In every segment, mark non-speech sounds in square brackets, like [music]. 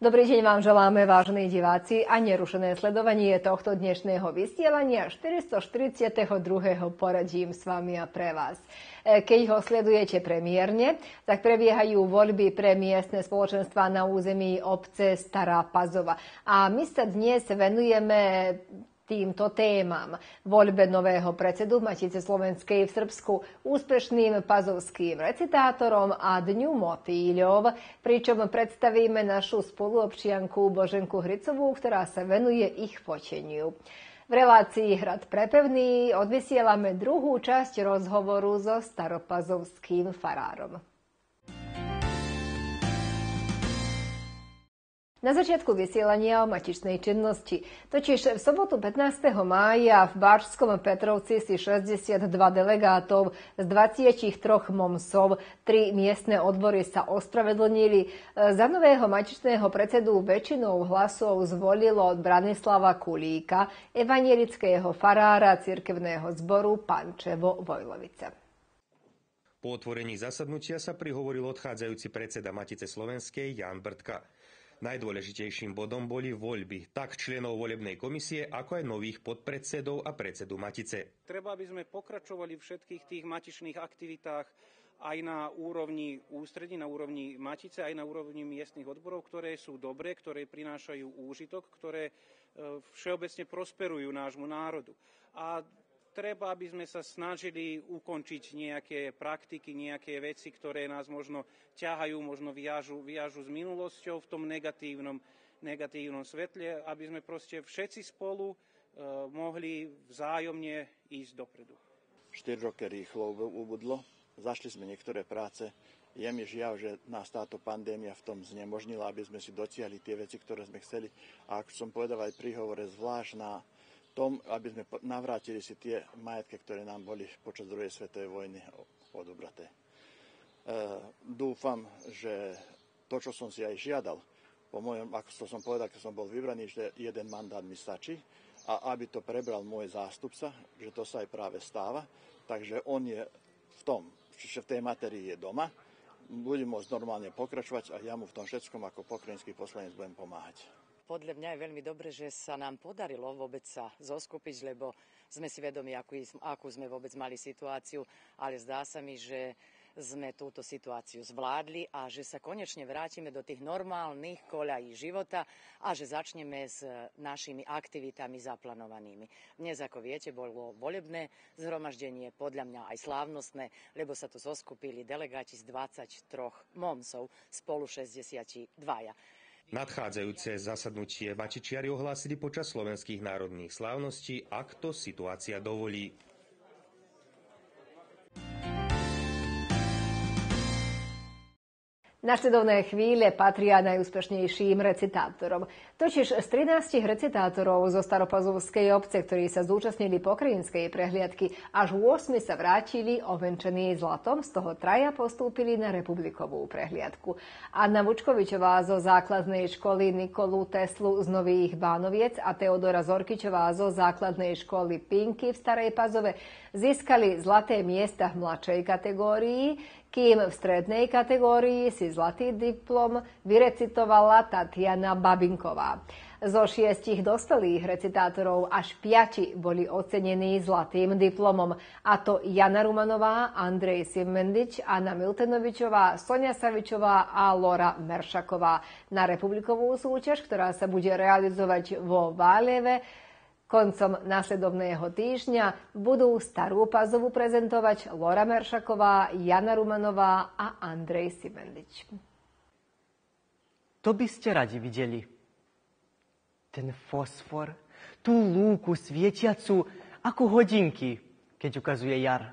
Dobrý deň vám želáme, vážení diváci, a nerušené sledovanie tohto dnešného vysielania 442. poradím s vami a pre vás. E, keď ho sledujete premiérne, tak prebiehajú voľby pre miestne spoločenstva na území obce Stará Pazova. A my sa dnes venujeme týmto témam. Voľbe nového predsedu Matice Slovenskej v Srbsku úspešným pazovským recitátorom a Dňu motýľov, pričom predstavíme našu spoluobčianku Boženku Hricovú, ktorá sa venuje ich foteniu. V relácii Hrad prepevný odvysielame druhú časť rozhovoru so staropazovským farárom. Na začiatku vysielania o matičnej činnosti. Totiž v sobotu 15. mája v Báčskom Petrovci si 62 delegátov z 23 momsov, tri miestne odbory sa ospravedlnili. E, za nového matičného predsedu väčšinou hlasov zvolilo Branislava Kulíka, evanielického farára cirkevného zboru Pančevo Vojlovice. Po otvorení zasadnutia sa prihovoril odchádzajúci predseda Matice Slovenskej Jan Brtka. Najdôležitejším bodom boli voľby, tak členov volebnej komisie, ako aj nových podpredsedov a predsedu Matice. Treba, aby sme pokračovali v všetkých tých matičných aktivitách aj na úrovni ústredí, na úrovni Matice, aj na úrovni miestnych odborov, ktoré sú dobré, ktoré prinášajú úžitok, ktoré e, všeobecne prosperujú nášmu národu. A treba, aby sme sa snažili ukončiť nejaké praktiky, nejaké veci, ktoré nás možno ťahajú, možno viažu, viažu s minulosťou v tom negatívnom, negatívnom svetle, aby sme proste všetci spolu e, mohli vzájomne ísť dopredu. 4 roky rýchlo ubudlo, zašli sme niektoré práce. Je mi žiaľ, že nás táto pandémia v tom znemožnila, aby sme si dotiahli tie veci, ktoré sme chceli. A ako som povedal aj pri hovore, zvlášť na tom, aby sme navrátili si tie majetky, ktoré nám boli počas druhej svetovej vojny odobraté. E, dúfam, že to, čo som si aj žiadal, po mojom, ako to som povedal, keď som bol vybraný, že jeden mandát mi stačí a aby to prebral môj zástupca, že to sa aj práve stáva, takže on je v tom, čiže v tej materii je doma, budem môcť normálne pokračovať a ja mu v tom všetkom ako pokrajinský poslanec budem pomáhať podľa mňa je veľmi dobre, že sa nám podarilo vôbec sa zoskupiť, lebo sme si vedomi, akú, akú sme vôbec mali situáciu, ale zdá sa mi, že sme túto situáciu zvládli a že sa konečne vrátime do tých normálnych koľají života a že začneme s našimi aktivitami zaplanovanými. Dnes, ako viete, bolo volebné zhromaždenie, podľa mňa aj slávnostné, lebo sa tu zoskupili delegáti z 23 momcov, spolu 62. Nadchádzajúce zasadnutie Matičiari ohlásili počas slovenských národných slávností, ak to situácia dovolí. Nasledovné chvíle patria najúspešnejším recitátorom. Totiž z 13 recitátorov zo staropazovskej obce, ktorí sa zúčastnili pokrinskej prehliadky, až 8 sa vrátili ovenčení zlatom, z toho traja postúpili na republikovú prehliadku. Anna Vučkovičová zo základnej školy Nikolu Teslu z Nových Bánoviec a Teodora Zorkičová zo základnej školy Pinky v Starej Pazove získali zlaté miesta v mladšej kategórii, kým v strednej kategórii si zlatý diplom vyrecitovala Tatiana Babinková. Zo šiestich dospelých recitátorov až piati boli ocenení zlatým diplomom, a to Jana Rumanová, Andrej Simendič, Anna Miltenovičová, Sonia Savičová a Lora Meršaková. Na republikovú súťaž, ktorá sa bude realizovať vo Váleve, Koncom nasledovného týždňa budú starú pazovu prezentovať Lora Meršaková, Jana Rumanová a Andrej Simendič. To by ste radi videli. Ten fosfor, tú lúku svietiacu ako hodinky, keď ukazuje jar.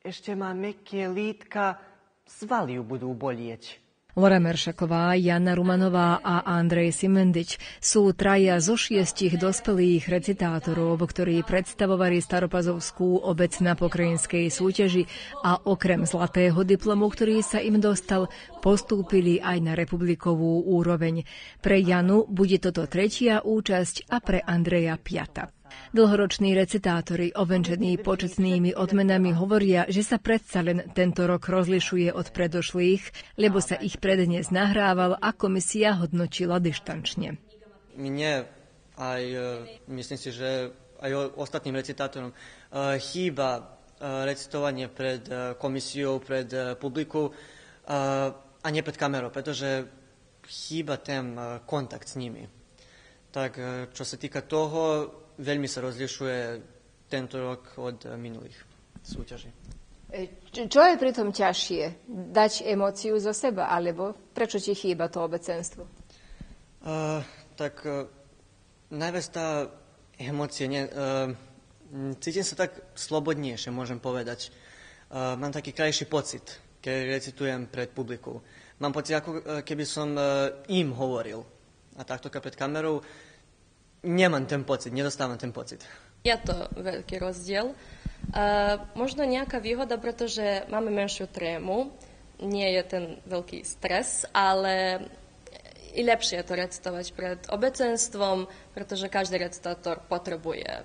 Ešte má mekké lítka, svaly ju budú bolieť. Lora Meršaková, Jana Rumanová a Andrej Simendič sú traja zo šiestich dospelých recitátorov, ktorí predstavovali staropazovskú obec na pokrajinskej súťaži a okrem zlatého diplomu, ktorý sa im dostal, postúpili aj na republikovú úroveň. Pre Janu bude toto tretia účasť a pre Andreja piata. Dlhoroční recitátori, ovenčení početnými odmenami, hovoria, že sa predsa len tento rok rozlišuje od predošlých, lebo sa ich prednes nahrával a komisia hodnotila dištančne. Mne aj, e, myslím si, že aj ostatným recitátorom e, chýba e, recitovanie pred komisiou, pred publikou a nie pred kamerou, pretože chýba ten kontakt s nimi. Tak, čo sa týka toho, veľmi sa rozlišuje tento rok od eh, minulých súťaží. E, čo je pritom ťažšie? Dať emóciu zo seba, alebo prečo ti chýba to obecenstvo? Uh, tak uh, najviac tá emócia... ne, uh, cítim sa tak slobodnejšie, môžem povedať. Uh, mám taký krajší pocit, keď recitujem pred publikou. Mám pocit, ako keby som uh, im hovoril. A takto pred kamerou nemám ten pocit, nedostávam ten pocit. Je to veľký rozdiel. Uh, možno nejaká výhoda, pretože máme menšiu trému, nie je ten veľký stres, ale i lepšie je to recitovať pred obecenstvom, pretože každý recitátor potrebuje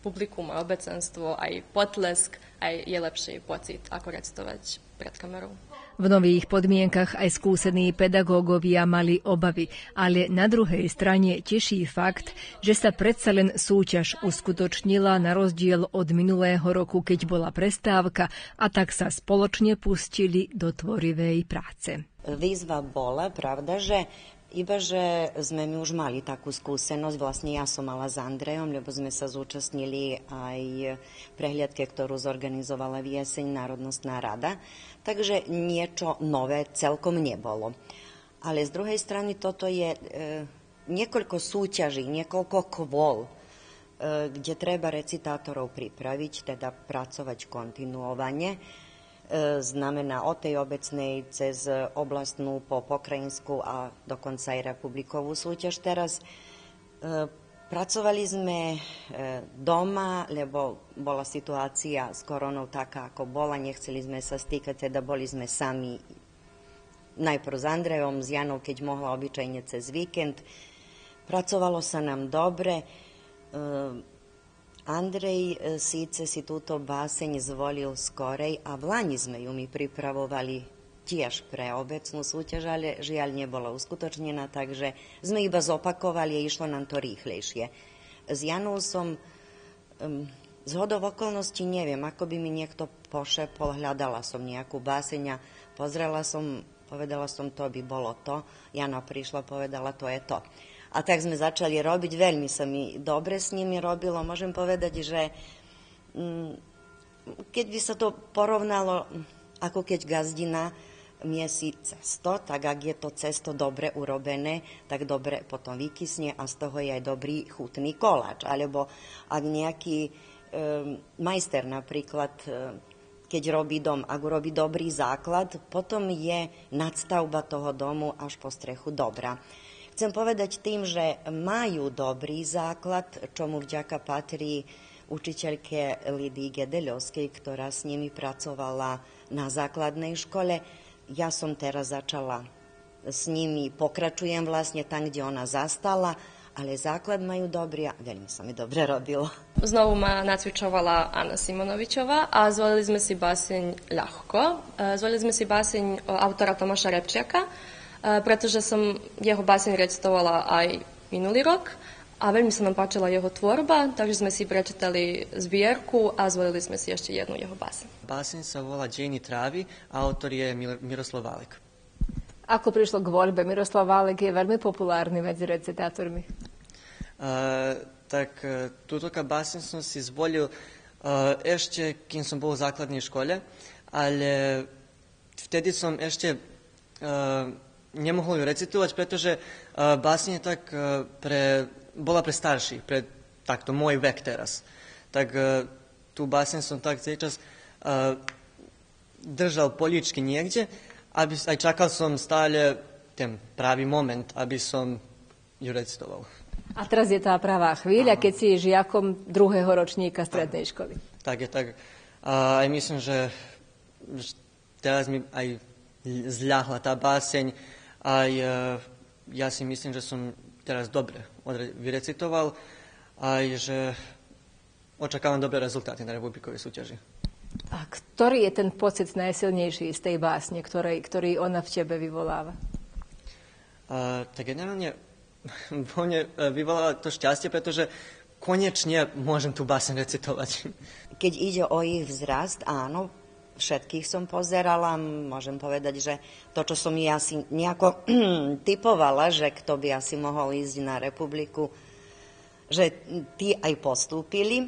publikum a obecenstvo, aj potlesk, aj je lepší pocit, ako recitovať pred kamerou. V nových podmienkach aj skúsení pedagógovia mali obavy, ale na druhej strane teší fakt, že sa predsa len súťaž uskutočnila na rozdiel od minulého roku, keď bola prestávka a tak sa spoločne pustili do tvorivej práce. Výzva bola, pravda, že iba, že sme my už mali takú skúsenosť, vlastne ja som mala s Andrejom, lebo sme sa zúčastnili aj prehliadke, ktorú zorganizovala v jeseň Národnostná rada, takže niečo nové celkom nebolo. Ale z druhej strany toto je e, niekoľko súťaží, niekoľko kvôl, e, kde treba recitátorov pripraviť, teda pracovať kontinuovane E, znamená od tej obecnej cez oblastnú po pokrajinskú a dokonca aj republikovú súťaž teraz. E, pracovali sme e, doma, lebo bola situácia s koronou taká, ako bola. Nechceli sme sa stýkať, teda boli sme sami najprv s Andrejom, s Janou, keď mohla obyčajne cez víkend. Pracovalo sa nám dobre. Andrej e, síce si túto báseň zvolil skorej a v Lani sme ju mi pripravovali tiež pre obecnú súťaž, ale žiaľ nebola uskutočnená, takže sme iba zopakovali a išlo nám to rýchlejšie. S Janou som um, z hodov okolností neviem, ako by mi niekto pošepol, hľadala som nejakú báseň a pozrela som, povedala som, to by bolo to. Jana prišla, povedala, to je to. A tak sme začali robiť, veľmi sa mi dobre s nimi robilo. Môžem povedať, že mm, keď by sa to porovnalo, ako keď gazdina miesi cesto, tak ak je to cesto dobre urobené, tak dobre potom vykysne a z toho je aj dobrý chutný koláč. Alebo ak nejaký ehm, majster napríklad um, keď robí dom, ak urobí dobrý základ, potom je nadstavba toho domu až po strechu dobrá. Chcem povedať tým, že majú dobrý základ, čomu vďaka patrí učiteľke Lidy Gedeľovskej, ktorá s nimi pracovala na základnej škole. Ja som teraz začala s nimi, pokračujem vlastne tam, kde ona zastala, ale základ majú dobrý a veľmi sa mi dobre robilo. Znovu ma nacvičovala Anna Simonovičová a zvolili sme si baseň ľahko. E, zvolili sme si baseň autora Tomáša Repčiaka, Eh, pretože som jeho báseň recitovala aj minulý rok a veľmi sa nám páčila jeho tvorba, takže sme si prečítali zbierku a zvolili sme si ešte jednu jeho báseň. Báseň sa volá Dejiny trávy a autor je Miroslav Válek. Ako prišlo k voľbe? Miroslav Válek je veľmi populárny medzi recitátormi. Uh, tak eh, túto báseň som si zvolil uh, ešte, kým som bol v základnej škole, ale vtedy som ešte uh, nemohol ju recitovať, pretože uh, básne tak uh, pre, bola pre starších, pre takto môj vek teraz. Tak uh, tú básne som tak celý čas uh, držal poličky niekde, aby, aj čakal som stále ten pravý moment, aby som ju recitoval. A teraz je tá pravá chvíľa, Aha. keď si žiakom druhého ročníka strednej školy. Tak je tak. A aj myslím, že teraz mi aj zľahla tá báseň. A e, ja si myslím, že som teraz dobre vyrecitoval, a že očakávam dobré rezultáty na republikovej súťaži. A ktorý je ten pocit najsilnejší z tej básne, ktorej, ktorý ona v tebe vyvoláva? A, e, tak generálne vo [laughs] mne e, vyvoláva to šťastie, pretože konečne môžem tú básne recitovať. Keď ide o ich vzrast, áno, všetkých som pozerala. Môžem povedať, že to, čo som ja si nejako [clears throat] typovala, že kto by asi mohol ísť na republiku, že tí aj postúpili.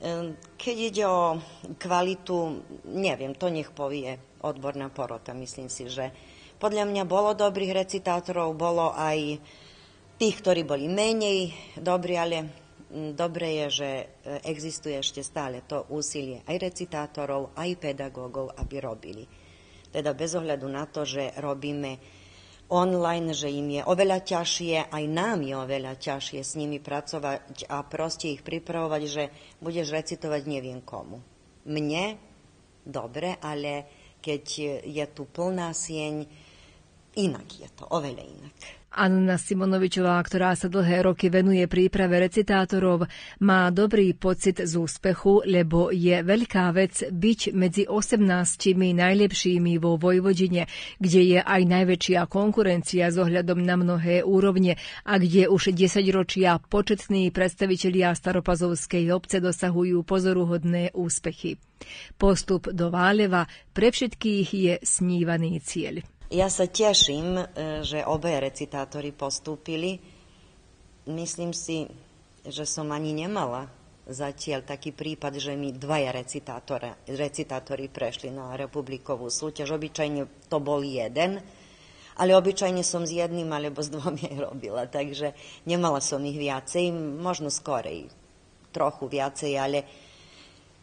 Ehm, keď ide o kvalitu, neviem, to nech povie odborná porota. Myslím si, že podľa mňa bolo dobrých recitátorov, bolo aj tých, ktorí boli menej dobrí, ale dobre je, že e, existuje ešte stále to úsilie aj recitátorov, aj pedagógov, aby robili. Teda bez ohľadu na to, že robíme online, že im je oveľa ťažšie, aj nám je oveľa ťažšie s nimi pracovať a proste ich pripravovať, že budeš recitovať neviem komu. Mne? Dobre, ale keď je tu plná sieň, inak je to, oveľa inak. Anna Simonovičová, ktorá sa dlhé roky venuje príprave recitátorov, má dobrý pocit z úspechu, lebo je veľká vec byť medzi 18 najlepšími vo Vojvodine, kde je aj najväčšia konkurencia s ohľadom na mnohé úrovne a kde už 10 ročia početní predstavitelia staropazovskej obce dosahujú pozoruhodné úspechy. Postup do Váleva pre všetkých je snívaný cieľ. Ja sa teším, e, že obe recitátory postúpili. Myslím si, že som ani nemala zatiaľ taký prípad, že mi dvaja recitátori prešli na republikovú súťaž. Obyčajne to bol jeden, ale obyčajne som s jedným alebo s dvomi aj robila, takže nemala som ich viacej, možno skorej trochu viacej, ale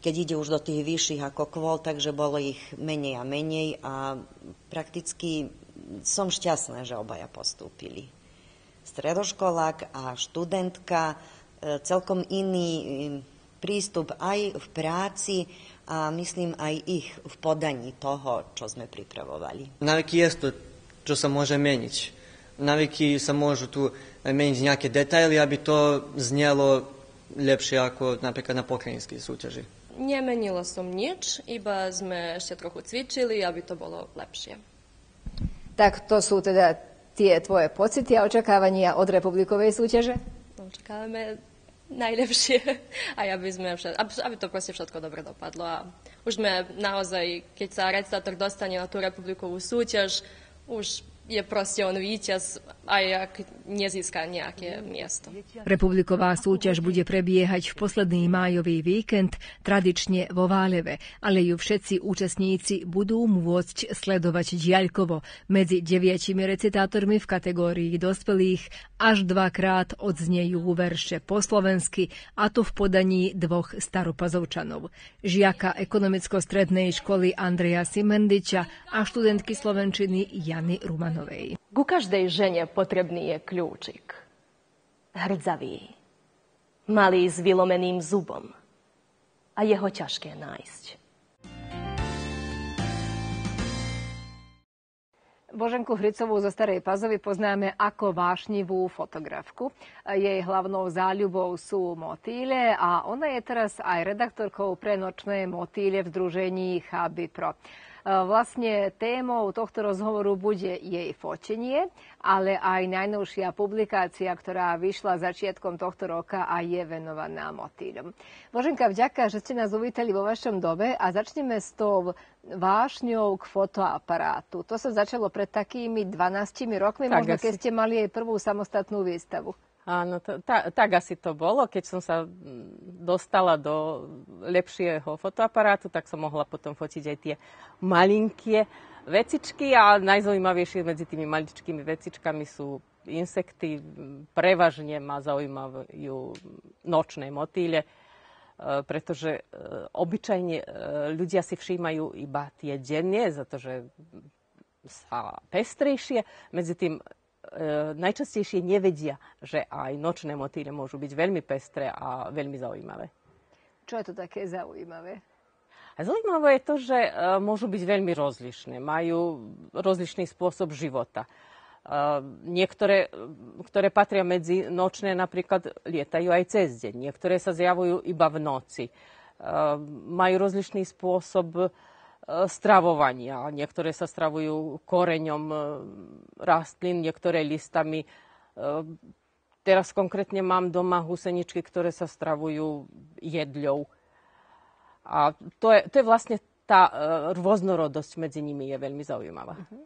keď ide už do tých vyšších ako kvôl, takže bolo ich menej a menej a prakticky som šťastná, že obaja postúpili. Stredoškolák a študentka, e, celkom iný prístup aj v práci a myslím aj ich v podaní toho, čo sme pripravovali. Naviky je to, čo sa môže meniť. Naviky sa môžu tu meniť nejaké detaily, aby to znelo lepšie ako napríklad na pokrajinskej súťaži nemenila som nič, iba sme ešte trochu cvičili, aby to bolo lepšie. Tak to sú teda tie tvoje pocity a očakávania od republikovej súťaže? Očakávame najlepšie aj [laughs] aby, sme všet, aby to proste všetko dobre dopadlo. A už sme naozaj, keď sa recitátor dostane na tú republikovú súťaž, už je proste on víťaz, aj ak nezíska nejaké miesto. Republiková súťaž bude prebiehať v posledný májový víkend, tradične vo Váleve, ale ju všetci účastníci budú môcť sledovať diaľkovo medzi deviatimi recitátormi v kategórii dospelých až dvakrát odznejú verše po slovensky, a to v podaní dvoch staropazovčanov. Žiaka ekonomicko-strednej školy Andreja Simendiča a študentky slovenčiny Jany Ruman Štefánovej. Ku každej žene potrebný je kľúčik. Hrdzavý, malý s vylomeným zubom a jeho ťažké nájsť. Boženku Hricovú zo Starej Pazovy poznáme ako vášnivú fotografku. Jej hlavnou záľubou sú motýle a ona je teraz aj redaktorkou pre nočné motýle v združení Habi Pro. E, vlastne témou tohto rozhovoru bude jej fotenie, ale aj najnovšia publikácia, ktorá vyšla začiatkom tohto roka a je venovaná motýľom. Boženka, vďaka, že ste nás uvítali vo vašom dobe a začneme s tou vášňou k fotoaparátu. To sa začalo pred takými 12 rokmi, tak možno asi. keď ste mali aj prvú samostatnú výstavu. Áno, to, tá, tak asi to bolo. Keď som sa dostala do lepšieho fotoaparátu, tak som mohla potom fotiť aj tie malinké vecičky a najzaujímavejšie medzi tými maličkými vecičkami sú insekty. Prevažne ma zaujímajú nočné motýle, e, pretože e, obyčajne e, ľudia si všímajú iba tie denne, za to, že sa pestrejšie. Medzi tým E, najčastejšie nevedia, že aj nočné motýle môžu byť veľmi pestré a veľmi zaujímavé. Čo je to také zaujímavé? A zaujímavé je to, že e, môžu byť veľmi rozlišné, majú rozlišný spôsob života. E, niektoré, ktoré patria medzi nočné, napríklad lietajú aj cez deň. Niektoré sa zjavujú iba v noci. Majú rozlišný spôsob stravovania. Niektoré sa stravujú koreňom e, rastlín, niektoré listami. E, teraz konkrétne mám doma huseničky, ktoré sa stravujú jedľou. A to je, to je vlastne tá e, rôznorodosť medzi nimi je veľmi zaujímavá. Uh-huh.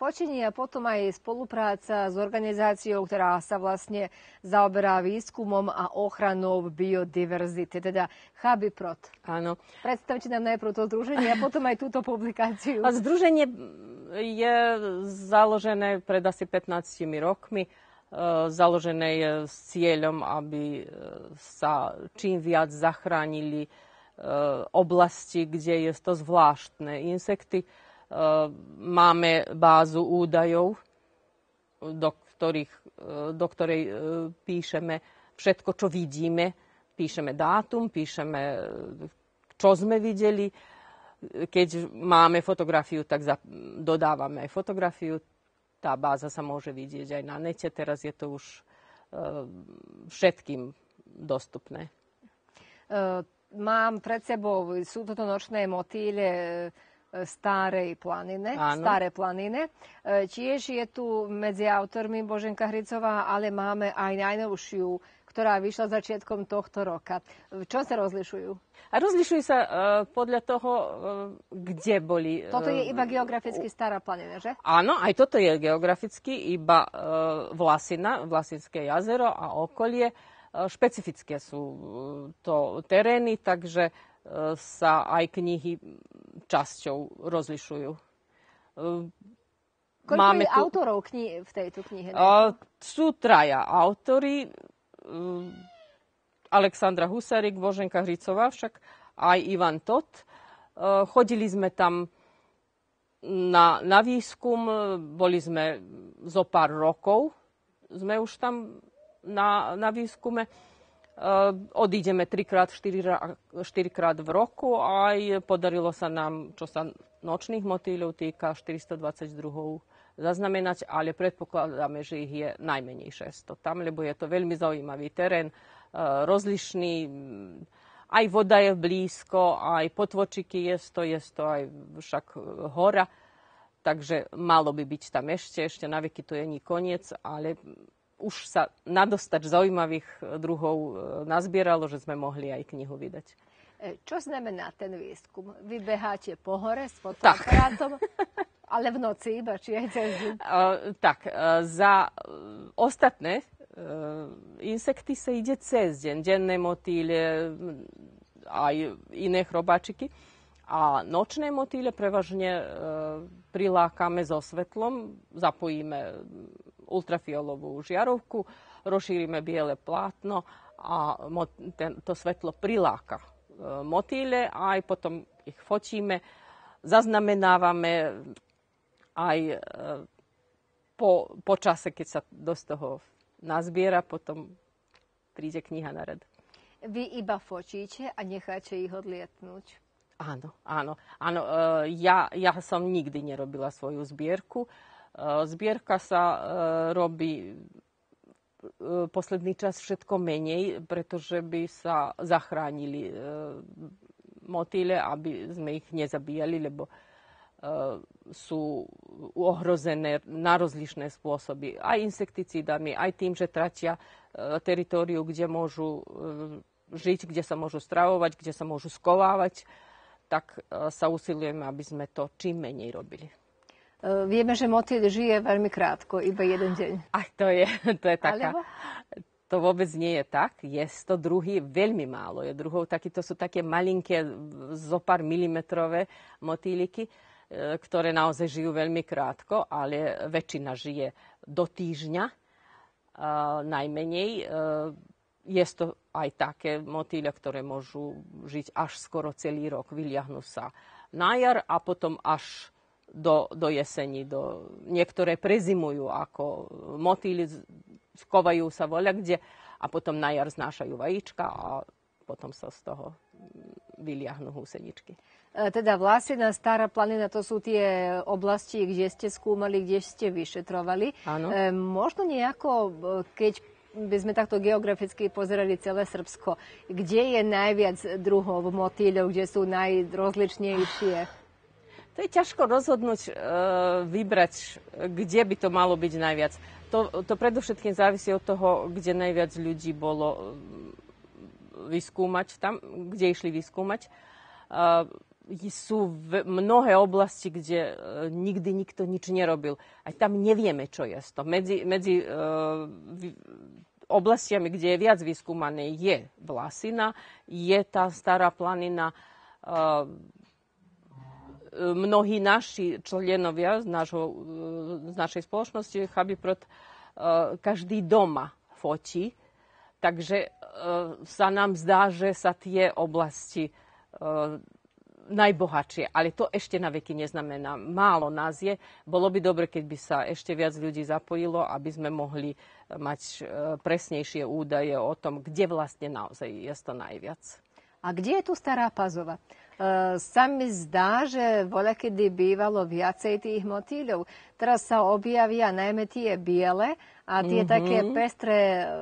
Fočenie a potom aj spolupráca s organizáciou, ktorá sa vlastne zaoberá výskumom a ochranou biodiverzity, teda Chabiprot. Áno. Predstavte nám najprv to združenie a potom aj túto publikáciu. A združenie je založené pred asi 15 rokmi. E, založené je s cieľom, aby e, sa čím viac zachránili e, oblasti, kde je to zvláštne. Insekty Eh, máme bázu údajov, do, ktorých, eh, do ktorej eh, píšeme všetko, čo vidíme. Píšeme dátum, píšeme, čo sme videli. Keď máme fotografiu, tak za, dodávame aj fotografiu. Tá báza sa môže vidieť aj na nete. Teraz je to už všetkým dostupné. mám pred sebou, sú toto nočné motýle, E, starej planine, Áno. staré planine. E, tiež je tu medzi autormi Boženka Hricová, ale máme aj najnovšiu, ktorá vyšla začiatkom tohto roka. V e, čom sa rozlišujú? A rozlišujú sa uh, podľa toho, uh, kde boli. Uh, toto je iba geograficky stará planina, že? Áno, aj toto je geograficky iba uh, Vlasina, Vlasinské jazero a okolie. Uh, špecifické sú to terény, takže uh, sa aj knihy časťou rozlišujú. Koľko Máme je tu... autorov kni- v tejto knihe? Uh, sú traja autory. Uh, Alexandra Husarik, Boženka Hricová však, aj Ivan Tot. Uh, e, chodili sme tam na, na výskum, e, boli sme zo pár rokov, sme už tam na, na výskume. Eh, odídeme trikrát, štyrikrát v roku a aj podarilo sa nám, čo sa nočných motýľov týka, 422 zaznamenať, ale predpokladáme, že ich je najmenej 600 tam, lebo je to veľmi zaujímavý terén, eh, rozlišný, aj voda je blízko, aj potvočiky je to, je to aj však eh, hora, takže malo by byť tam ešte, ešte na veky to je nie koniec, ale už sa nadostať zaujímavých e, druhov e, nazbieralo, že sme mohli aj knihu vydať. E, čo znamená ten výskum? Vy beháte po hore s fotoaparátom, [laughs] ale v noci iba, či aj cez deň? Uh, tak, uh, za ostatné uh, insekty sa ide cez deň. Denné motýle, aj iné chrobáčiky. A nočné motýle prevažne prilákame so svetlom, zapojíme ultrafiolovú žiarovku, rozšírime biele plátno a to svetlo priláka e, motýle a aj potom ich fotíme, zaznamenávame aj e, po, po čase, keď sa dosť toho nazbiera, potom príde kniha na rad. Vy iba fočíte a necháte ich odlietnúť. Áno, áno. áno e, ja, ja som nikdy nerobila svoju zbierku. Eh, zbierka sa eh, robí eh, posledný čas všetko menej, pretože by sa zachránili motýle, aby sme ich nezabíjali, lebo sú ohrozené na rozlišné spôsoby. Aj insekticídami, aj tým, že tratia teritoriu, kde môžu žiť, kde sa môžu stravovať, kde sa môžu skovávať, tak sa usilujeme, aby sme to čím menej robili. Eh, vieme, že motýl žije veľmi krátko, iba jeden deň. A to je, to je taká... Alebo? To vôbec nie je tak. Je to druhý veľmi málo. Je druhou taký, to sú také malinké, eh, zo pár milimetrové motýliky, eh, ktoré naozaj žijú veľmi krátko, ale väčšina žije do týždňa najmenej. Je to aj také motýle, ktoré môžu žiť až skoro celý rok. Vyliahnu sa na jar a potom až do, do jesení. Do, niektoré prezimujú ako motýly, skovajú sa voľa kde a potom na jar znášajú vajíčka a potom sa z toho vyliahnú húseničky. E, teda Vlásina, vlastne Stará planina, to sú tie oblasti, kde ste skúmali, kde ste vyšetrovali. Áno. E, možno nejako, e, keď by sme takto geograficky pozerali celé Srbsko, kde je najviac druhov motýľov, kde sú najrozličnejšie? to je ťažko rozhodnúť, e, vybrať, kde by to malo byť najviac. To, to predovšetkým závisí od toho, kde najviac ľudí bolo e, vyskúmať, tam, kde išli vyskúmať. E, sú v, mnohé oblasti, kde e, nikdy nikto nič nerobil. Aj tam nevieme, čo je to. Medzi, medzi e, v, oblastiami, kde je viac vyskúmané, je Vlasina, je tá stará planina, e, mnohí naši členovia z, našho, z našej spoločnosti prot e, každý doma fotí. Takže e, sa nám zdá, že sa tie oblasti e, najbohatšie, ale to ešte na veky neznamená. Málo nás je. Bolo by dobre, keď by sa ešte viac ľudí zapojilo, aby sme mohli mať presnejšie údaje o tom, kde vlastne naozaj je to najviac. A kde je tu stará Pazova? E, sa mi zdá, že voľa kedy bývalo viacej tých motýľov. Teraz sa objavia najmä tie biele a tie mm-hmm. také pestré,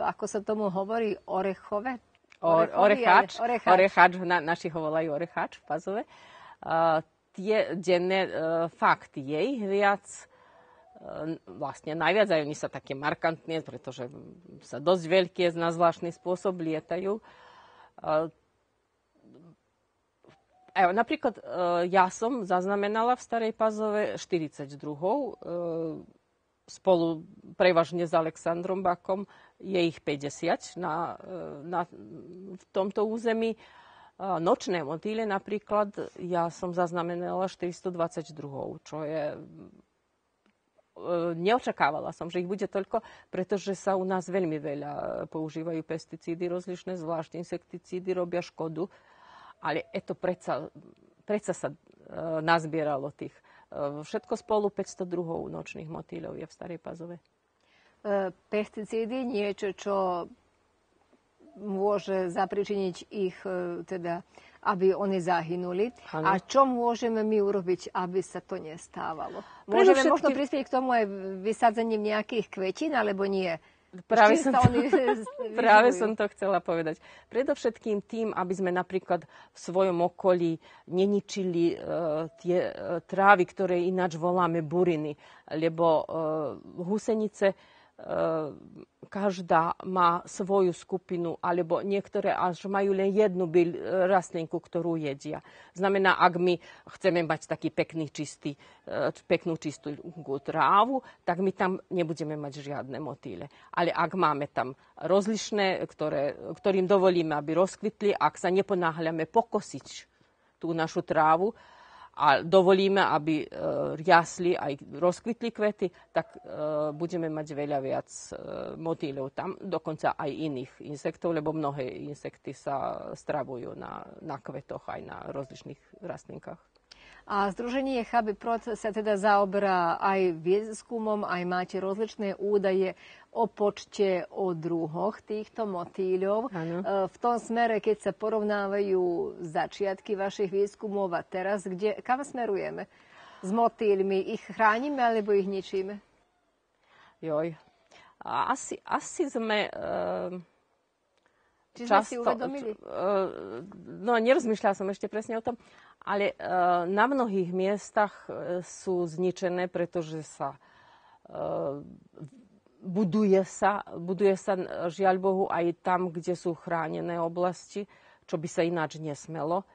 ako sa tomu hovorí, orechové. Orechový, orecháč, orecháč. orecháč na, naši ho volajú orecháč v Pazove. Uh, tie denné uh, e, fakt je ich viac uh, e, vlastne najviac aj oni sa také markantne, pretože sa dosť veľké na zvláštny spôsob lietajú. Uh, E, napríklad e, ja som zaznamenala v Starej Pazove 42 e, spolu prevažne s Aleksandrom Bakom, je ich 50 na, na, v tomto území. Nočné motýle napríklad, ja som zaznamenala 422, čo je... Neočakávala som, že ich bude toľko, pretože sa u nás veľmi veľa používajú pesticídy rozlišné, zvlášť insekticídy robia škodu ale eto predsa, predsa sa e, nazbieralo tých. E, všetko spolu 500 druhov nočných motýľov je v Starej Pazove. E, pesticídy niečo, čo môže zapričiniť ich, e, teda, aby oni zahynuli. Ano. A čo môžeme my urobiť, aby sa to nestávalo? Môžeme všetky... možno prispieť k tomu aj vysadzením nejakých kvetín, alebo nie? Práve, som to, [laughs] práve som to chcela povedať. Predovšetkým tým, aby sme napríklad v svojom okolí neničili uh, tie uh, trávy, ktoré ináč voláme buriny, lebo uh, husenice E, každá má svoju skupinu, alebo niektoré až majú len jednu byl, e, rastlinku, ktorú jedia. Znamená, ak my chceme mať taký pekný, čistý, e, peknú čistú trávu, tak my tam nebudeme mať žiadne motýle. Ale ak máme tam rozlišné, ktoré, ktorým dovolíme, aby rozkvitli, ak sa neponáhľame pokosiť tú našu trávu, a dovolíme, aby jasli e, aj rozkvitli kvety, tak e, budeme mať veľa viac e, motýľov tam, dokonca aj iných insektov, lebo mnohé insekty sa stravujú na, na kvetoch aj na rozličných rastlinkách. A Združenie Habiprot sa teda zaoberá aj výskumom, aj máte rozličné údaje o počte, o druhoch týchto motýľov. Ano. E, v tom smere, keď sa porovnávajú začiatky vašich výskumov a teraz, kde, kam smerujeme? S motýľmi ich chránime alebo ich ničíme? Joj, asi, asi sme... Uh... Čiže často, si uvedomili? E, no, nerozmýšľala som ešte presne o tom, ale e, na mnohých miestach e, sú zničené, pretože sa buduje sa, buduje sa žiaľ Bohu aj tam, kde sú chránené oblasti, čo by sa ináč nesmelo.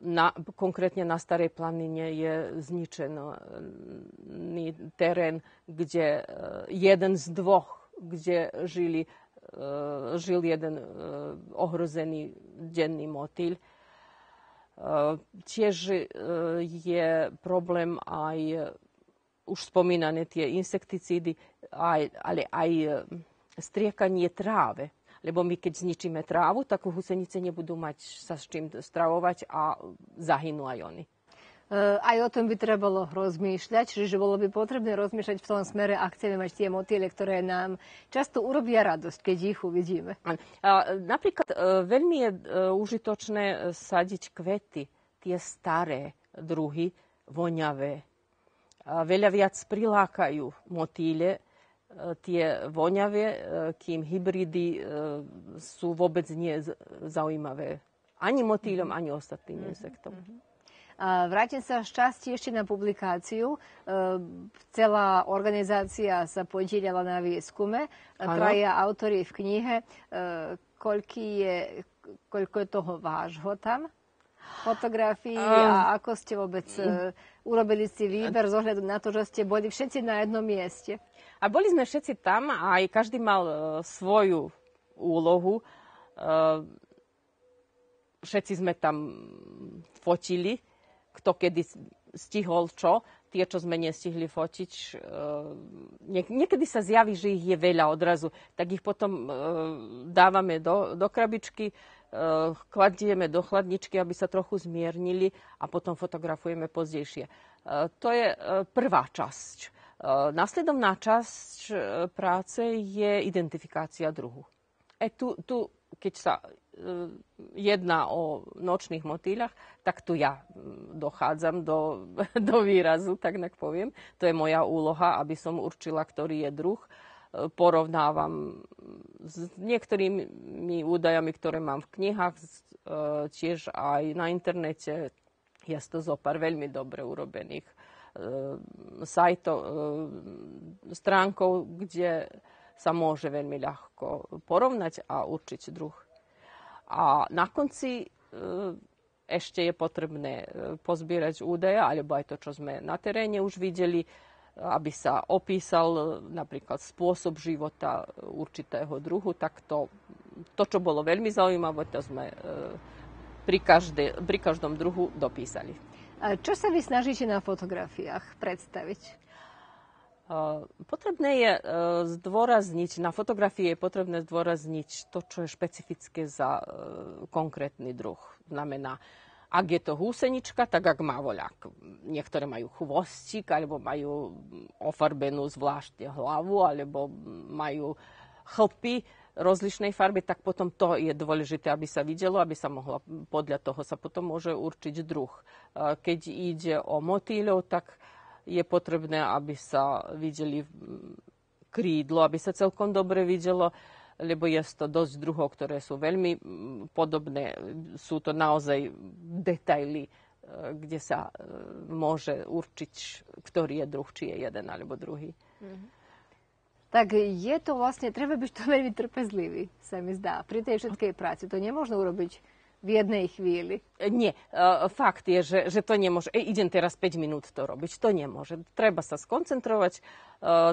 Na, konkrétne na Starej planine je zničený terén, kde jeden z dvoch, kde žili E, žil jeden e, ohrozený denný motýľ. E, tiež je problém aj už spomínané tie insekticídy, aj, ale aj striekanie tráve. Lebo my keď zničíme trávu, tak husenice nebudú mať sa s čím stravovať a zahynú aj oni aj o tom by trebalo rozmýšľať, čiže bolo by potrebné rozmýšľať v tom smere, a chceme mať tie motýle, ktoré nám často urobia radosť, keď ich uvidíme. A, napríklad e, veľmi je e, užitočné e, sadiť kvety, tie staré druhy, voňavé. A veľa viac prilákajú motýle, tie voňavé, kým hybridy sú vôbec nie zaujímavé ani motýľom, ani ostatným insektom. Mm-hmm. A vrátim sa z časti ešte na publikáciu. E, celá organizácia sa podielala na výskume. E, traja autory v knihe. E, koľko je, koľko je toho vášho tam? Fotografii a ako ste vôbec urobili si výber z ohľadu na to, že ste boli všetci na jednom mieste? A boli sme všetci tam a aj každý mal svoju úlohu. všetci sme tam fotili kto kedy stihol čo. Tie, čo sme nestihli fotiť, e, niekedy sa zjaví, že ich je veľa odrazu, tak ich potom e, dávame do, do krabičky, e, kladieme do chladničky, aby sa trochu zmiernili a potom fotografujeme pozdejšie. To je prvá časť. Následovná časť práce je identifikácia druhu. E tu, tu, keď sa jedna o nočných motýľach, tak tu ja mm, dochádzam do, [laughs] do výrazu, tak nak poviem. To je moja úloha, aby som určila, ktorý je druh. E, porovnávam mm, s niektorými údajami, ktoré mám v knihách, e, tiež aj na internete. Je to pár veľmi dobre urobených e, sajto, stránkov, kde sa môže veľmi ľahko porovnať a určiť druh. A na konci e, ešte je potrebné e, pozbierať údaje, alebo aj to, čo sme na teréne už videli, aby sa opísal e, napríklad spôsob života určitého druhu, tak to, to čo bolo veľmi zaujímavé, to sme pri, každé, pri každom druhu dopísali. A čo sa vy snažíte na fotografiách predstaviť? Eh, potrebné je eh, zdôrazniť, na fotografii je potrebné zdôrazniť to, čo je špecifické za eh, konkrétny druh. Znamená, ak je to húsenička, tak ak má voľak. Niektoré majú chvostík, alebo majú ofarbenú zvláštne hlavu, alebo majú chlpy rozlišnej farby, tak potom to je dôležité, aby sa videlo, aby sa mohlo, podľa toho sa potom môže určiť druh. Keď ide o motýľov, tak je potrebné, aby sa videli mm, krídlo, aby sa celkom dobre videlo, lebo je to dosť druhov, ktoré sú veľmi mm, podobné. Sú to naozaj detaily, e, kde sa e, môže určiť, ktorý je druh, či je jeden alebo druhý. Mm-hmm. Tak je to vlastne, treba byť to [laughs] veľmi trpezlivý, sa mi zdá, pri tej všetkej práci. To nemôžno urobiť v jednej chvíli. E, nie, e, fakt je, že, že to nemôže. E, idem teraz 5 minút to robiť. To nemôže. Treba sa skoncentrovať, e,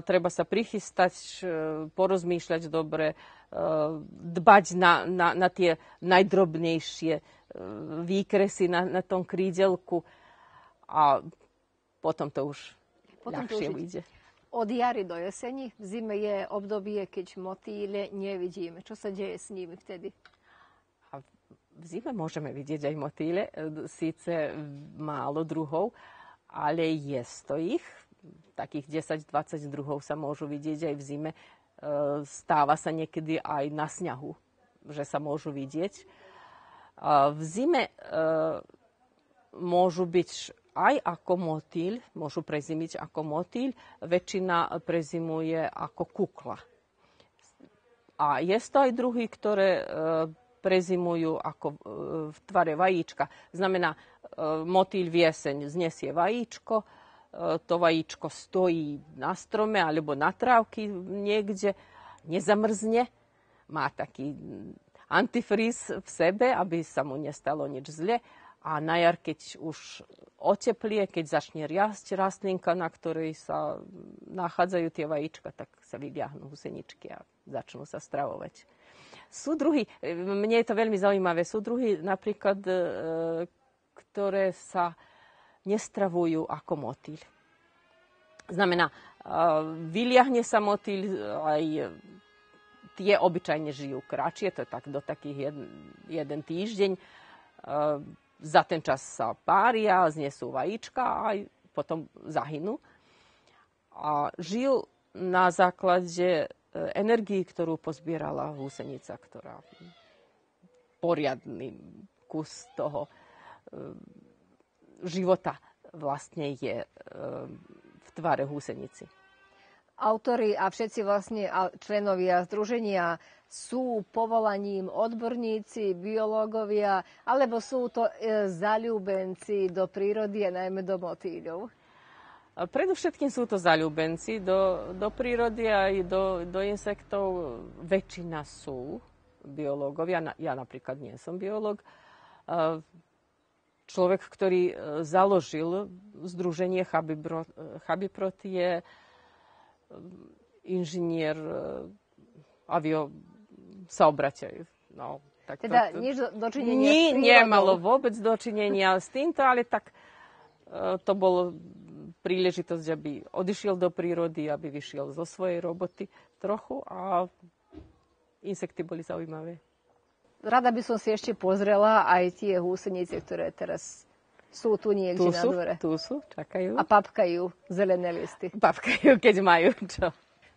treba sa prichystať, porozmýšľať dobre, dbať na, na, na tie najdrobnejšie výkresy na, na tom krídelku a potom to už potom ľahšie to už ide. Od jary do jeseni, v zime je obdobie, keď motýle nevidíme. Čo sa deje s nimi vtedy? v zime môžeme vidieť aj motýle, e, síce málo druhov, ale jest to ich. Takých 10-20 druhov sa môžu vidieť aj v zime. E, stáva sa niekedy aj na sňahu, že sa môžu vidieť. E, v zime môžu byť aj ako motýl, môžu prezimiť ako motýl, väčšina prezimuje ako kukla. A je to aj druhý, ktoré prezimujú ako e, v tvare vajíčka. Znamená, e, motýl v jeseň znesie vajíčko, e, to vajíčko stojí na strome alebo na trávky niekde, nezamrzne, má taký antifriz v sebe, aby sa mu nestalo nič zle. A na jar, keď už oteplie, keď začne riasť rastlinka, na ktorej sa nachádzajú tie vajíčka, tak sa vybiahnú huseničky a začnú sa stravovať druhy, e, mne je to veľmi zaujímavé, druhy napríklad, e, ktoré sa nestravujú ako motýl. Znamená, e, vyliahne sa motýl, aj tie obyčajne žijú kratšie, to je tak do takých jeden, jeden týždeň. Za ten čas sa pária, znesú vajíčka a potom zahynú. A žijú na základe E, energii, ktorú pozbierala húsenica, ktorá poriadny kus toho e, života vlastne je e, v tvare húsenici. Autori a všetci vlastne členovia združenia sú povolaním odborníci, biológovia, alebo sú to zalúbenci do prírody a najmä do motýľov? Predovšetkým sú to zalúbenci do, do prírody a aj do, do insektov. Väčšina sú biológov. ja, ja napríklad nie som biológ. Človek, ktorý e, založil združenie Chabiprot je e, inžinier e, avio sa obraťajú. No, tak teda to, to, nič dočinenia Nie, nemalo vôbec dočinenia s týmto, ale tak to bolo príležitosť, aby odišiel do prírody, aby vyšiel zo svojej roboty trochu a insekty boli zaujímavé. Rada by som si ešte pozrela aj tie húsenice, ktoré teraz sú tu niekde tu sú, na dvore. Tu sú, čakajú. A papkajú zelené listy. Papkajú, keď majú čo.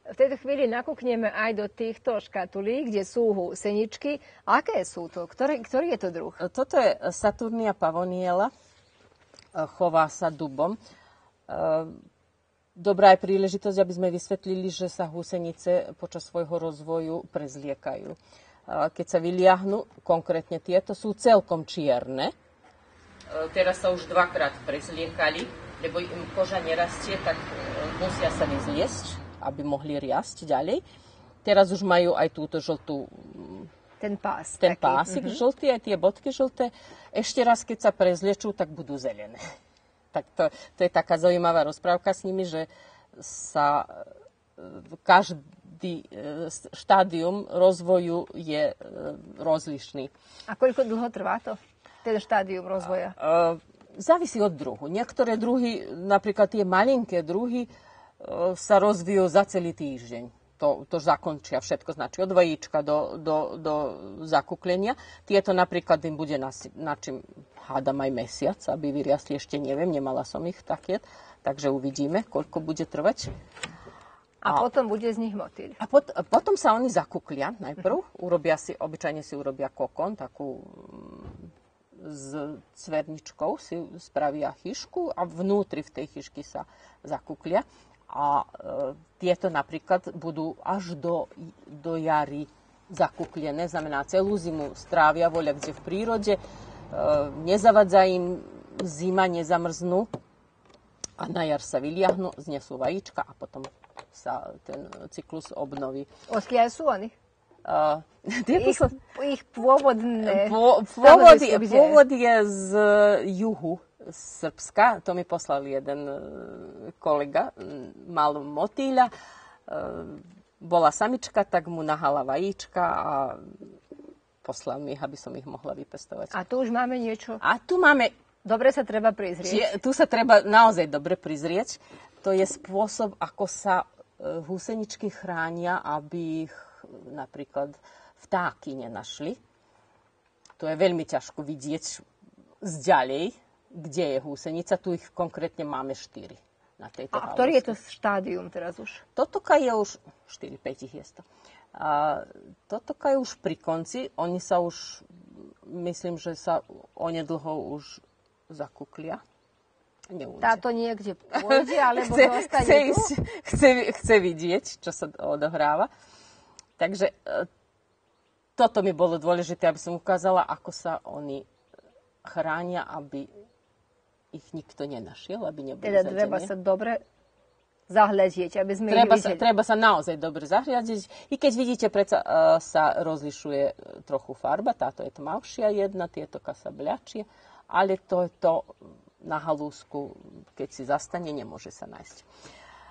V tejto chvíli nakúkneme aj do týchto škatulí, kde sú húseničky. Aké sú to? Ktorý, ktorý je to druh? Toto je Saturnia pavoniela. Chová sa dubom. Ehm, dobrá je príležitosť, aby sme vysvetlili, že sa húsenice počas svojho rozvoju prezliekajú. Keď sa vyliahnu, konkrétne tieto sú celkom čierne. Ehm, teraz sa už dvakrát prezliekali, lebo im koža nerastie, tak ehm, musia sa vyzliesť, aby mohli riasť ďalej. Teraz už majú aj túto žltú mm, ten pás. Ten taký. pásik mm-hmm. žltý, aj tie bodky žlté. Ešte raz, keď sa prezliečú, tak budú zelené tak to, to je taká zaujímavá rozprávka s nimi, že sa e, každý e, štádium rozvoju je e, rozlišný. A koľko dlho trvá to, ten štádium rozvoja? Závisí od druhu. Niektoré druhy, napríklad tie malinké druhy, sa rozvíjú za celý týždeň to, to zakončia všetko, znači od vajíčka do, do, do zakúklenia. Tieto napríklad im bude na, na čím hádam aj mesiac, aby vyriasli, ešte neviem, nemala som ich také, takže uvidíme, koľko bude trvať. A, a potom bude z nich motýľ. A, pot, potom sa oni zakúklia najprv, urobia si, obyčajne si urobia kokon, takú mm, s cverničkou si spravia chyšku a vnútri v tej chyšky sa zakúklia a e, tieto napríklad budú až do, do jary zakúklené, znamená celú zimu strávia voľa kde v prírode, e, nezavadza im zima, nezamrznú a na jar sa vyliahnu, znesú vajíčka a potom sa ten cyklus obnoví. Odkiaľ sú oni? Uh, [laughs] ich, ich pôvodné pô, pôvod, pôvod je z juhu Srpska, to mi poslal jeden e, kolega, malo motilja, e, bola samička, tak mu nahala vajíčka a poslal mi ich, aby som ich mohla vypestovať. A tu už máme niečo? A tu máme... Dobre sa treba prizrieť. Je, tu sa treba naozaj dobre prizrieť. To je spôsob, ako sa e, huseničky chránia, aby ich napríklad vtáky nenašli. To je veľmi ťažko vidieť zďalej, kde je húsenica. Tu ich konkrétne máme štyri na tejto A ktorý je to štádium teraz už? Toto je už, 4-5 ich je to. A toto je už pri konci, oni sa už, myslím, že sa onedlho už zakúklia. Neúde. Táto niekde pôjde, [laughs] alebo chce, zostane chce, tu? chce, chce vidieť, čo sa odohráva. Takže e, toto mi bolo dôležité, aby som ukázala, ako sa oni chránia, aby ich nikto nenašiel, aby neboli Teda zatenie. treba sa dobre zahľadiť, aby sme treba ich videli. Sa, treba sa naozaj dobre zahľadiť. I keď vidíte, predsa uh, sa rozlišuje e, trochu farba. Táto je tmavšia jedna, tieto kasa bľačie. Ale to je to na halúsku, keď si zastane, nemôže sa nájsť.